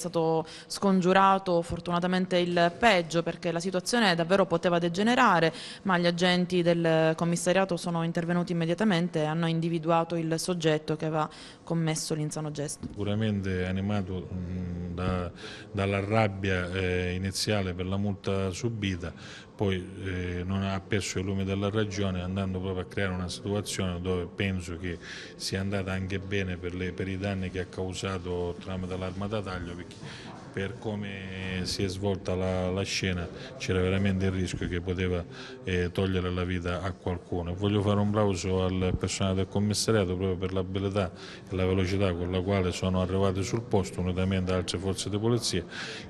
È stato scongiurato fortunatamente il peggio perché la situazione davvero poteva degenerare, ma gli agenti del commissariato sono intervenuti immediatamente e hanno individuato il soggetto che aveva commesso l'insano gesto. Sicuramente è animato mm, da, dalla rabbia eh, iniziale per la multa subita, poi eh, non ha perso il lume della ragione andando proprio a creare una situazione dove penso che sia andata anche bene per, le, per i danni che ha causato tramite l'arma da taglio perché per come si è svolta la, la scena c'era veramente il rischio che poteva eh, togliere la vita a qualcuno. Voglio fare un plauso al personale del commissariato proprio per l'abilità e la velocità con la quale sono arrivati sul posto unitamente ad altre forze di polizia,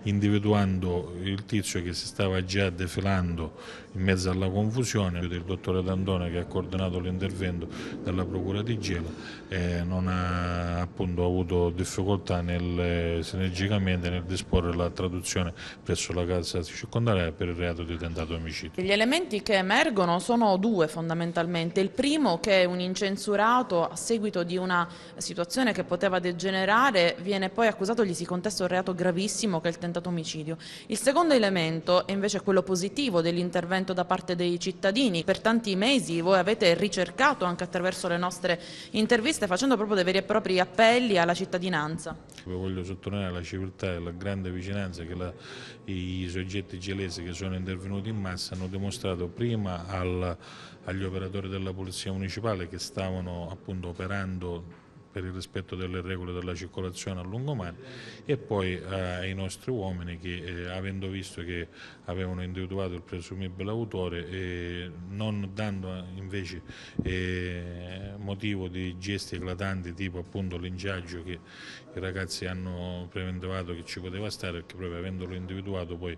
individuando il tizio che si stava già defilando in mezzo alla confusione, il dottore D'Andone che ha coordinato l'intervento della procura di Gela eh, non ha appunto, avuto difficoltà nel, sinergicamente nel disporre la traduzione presso la casa circondariale per il reato di tentato omicidio. Gli elementi che emergono sono due fondamentalmente, il primo che un incensurato a seguito di una situazione che poteva degenerare viene poi accusato gli si contesta commesso reato gravissimo che è il tentato omicidio. Il secondo elemento è invece quello positivo dell'intervento da parte dei cittadini. Per tanti mesi voi avete ricercato anche attraverso le nostre interviste facendo proprio dei veri e propri appelli alla cittadinanza. Io Voglio sottolineare la civiltà e la grande vicinanza che la, i soggetti gelesi che sono intervenuti in massa hanno dimostrato prima al, agli operatori della Polizia Municipale che stavano appunto operando per il rispetto delle regole della circolazione a lungomare e poi eh, ai nostri uomini che eh, avendo visto che avevano individuato il presumibile autore eh, non dando eh, invece eh, motivo di gesti eclatanti tipo appunto l'inciaggio che i ragazzi hanno preventivato che ci poteva stare perché proprio avendolo individuato poi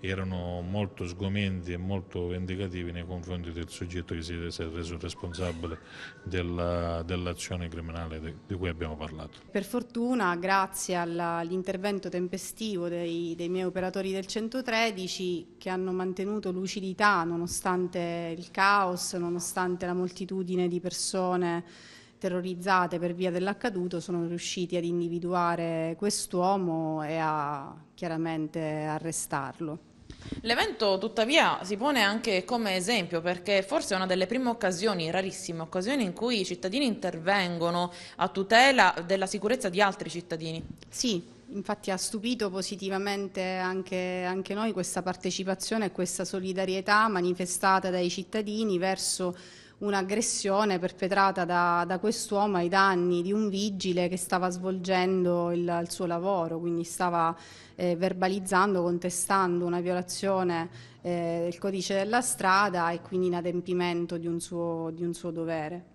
erano molto sgomenti e molto vendicativi nei confronti del soggetto che si è reso responsabile dell'azione dell criminale di cui abbiamo parlato. Per fortuna, grazie all'intervento tempestivo dei, dei miei operatori del 113 che hanno mantenuto lucidità nonostante il caos, nonostante la moltitudine di persone terrorizzate per via dell'accaduto, sono riusciti ad individuare quest'uomo e a chiaramente arrestarlo. L'evento tuttavia si pone anche come esempio perché forse è una delle prime occasioni, rarissime occasioni, in cui i cittadini intervengono a tutela della sicurezza di altri cittadini. Sì, infatti ha stupito positivamente anche, anche noi questa partecipazione e questa solidarietà manifestata dai cittadini verso un'aggressione perpetrata da, da quest'uomo ai danni di un vigile che stava svolgendo il, il suo lavoro, quindi stava eh, verbalizzando, contestando una violazione eh, del codice della strada e quindi inadempimento di un suo, di un suo dovere.